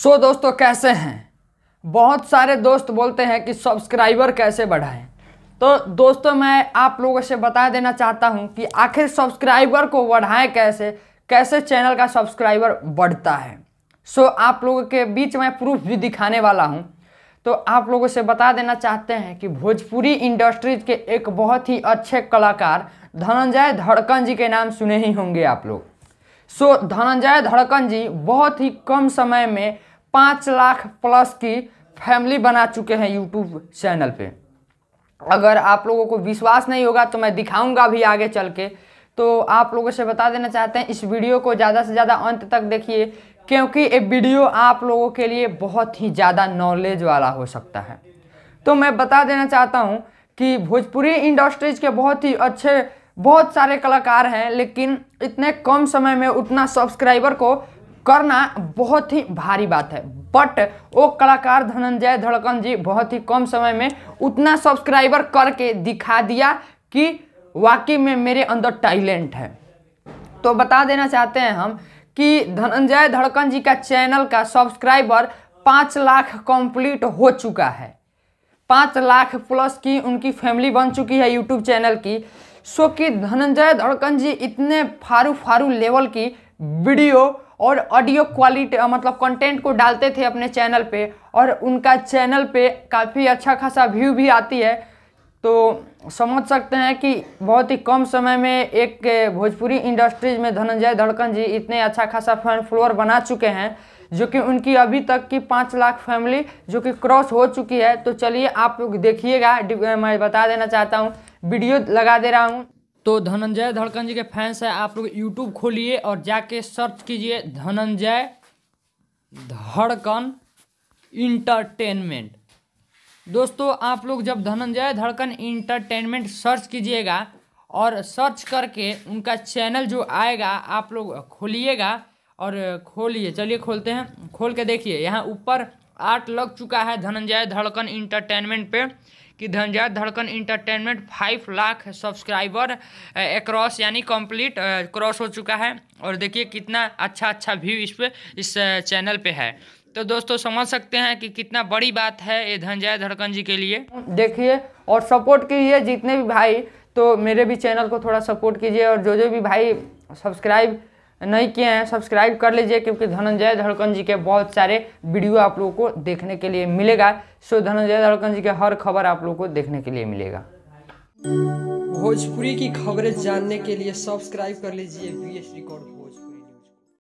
सो so, दोस्तों कैसे हैं बहुत सारे दोस्त बोलते हैं कि सब्सक्राइबर कैसे बढ़ाएं तो दोस्तों मैं आप लोगों से बता देना चाहता हूं कि आखिर सब्सक्राइबर को बढ़ाएं कैसे कैसे चैनल का सब्सक्राइबर बढ़ता है सो so, आप लोगों के बीच में प्रूफ भी दिखाने वाला हूं तो आप लोगों से बता देना चाहते हैं कि भोजपुरी इंडस्ट्रीज के एक बहुत ही अच्छे कलाकार धनंजय धड़कन जी के नाम सुने ही होंगे आप लोग सो धनंजय धड़कन जी बहुत ही कम समय में पाँच लाख प्लस की फैमिली बना चुके हैं यूट्यूब चैनल पे अगर आप लोगों को विश्वास नहीं होगा तो मैं दिखाऊंगा भी आगे चल के तो आप लोगों से बता देना चाहते हैं इस वीडियो को ज़्यादा से ज़्यादा अंत तक देखिए क्योंकि ये वीडियो आप लोगों के लिए बहुत ही ज़्यादा नॉलेज वाला हो सकता है तो मैं बता देना चाहता हूँ कि भोजपुरी इंडस्ट्रीज के बहुत ही अच्छे बहुत सारे कलाकार हैं लेकिन इतने कम समय में उतना सब्सक्राइबर को करना बहुत ही भारी बात है बट वो कलाकार धनंजय धड़कन जी बहुत ही कम समय में उतना सब्सक्राइबर करके दिखा दिया कि वाकई में मेरे अंदर टैलेंट है तो बता देना चाहते हैं हम कि धनंजय धड़कन जी का चैनल का सब्सक्राइबर पाँच लाख कंप्लीट हो चुका है पाँच लाख प्लस की उनकी फैमिली बन चुकी है यूट्यूब चैनल की सो कि धनंजय धड़कन जी इतने फारू फारू लेवल की वीडियो और ऑडियो क्वालिटी मतलब कंटेंट को डालते थे अपने चैनल पे और उनका चैनल पे काफ़ी अच्छा खासा व्यू भी आती है तो समझ सकते हैं कि बहुत ही कम समय में एक भोजपुरी इंडस्ट्रीज में धनंजय धड़कन जी इतने अच्छा खासा फैन फ्लोअर बना चुके हैं जो कि उनकी अभी तक की पाँच लाख फैमिली जो कि क्रॉस हो चुकी है तो चलिए आप लोग देखिएगा मैं बता देना चाहता हूँ वीडियो लगा दे रहा हूँ तो धनंजय धड़कन जी के फैंस हैं आप लोग यूट्यूब खोलिए और जाके सर्च कीजिए धनंजय धड़कन इंटरटेनमेंट दोस्तों आप लोग जब धनंजय धड़कन इंटरटेनमेंट सर्च कीजिएगा और सर्च करके उनका चैनल जो आएगा आप लोग खोलिएगा और खोलिए चलिए खोलते हैं खोल के देखिए यहाँ ऊपर आठ लग चुका है धनंजय धड़कन इंटरटेनमेंट पे कि धनजय धड़कन इंटरटेनमेंट फाइव लाख सब्सक्राइबर एक यानी कंप्लीट क्रॉस हो चुका है और देखिए कितना अच्छा अच्छा व्यू इस पर इस चैनल पे है तो दोस्तों समझ सकते हैं कि कितना बड़ी बात है ये धनजय धड़कन जी के लिए देखिए और सपोर्ट कीजिए जितने भी भाई तो मेरे भी चैनल को थोड़ा सपोर्ट कीजिए और जो जो भी भाई सब्सक्राइब नहीं किए हैं सब्सक्राइब कर लीजिए क्योंकि धनंजय धड़कन जी के बहुत सारे वीडियो आप लोगों को देखने के लिए मिलेगा सो धनंजय धड़कन जी के हर खबर आप लोगों को देखने के लिए मिलेगा भोजपुरी की खबरें जानने के लिए सब्सक्राइब कर लीजिए बी एस रिकॉर्ड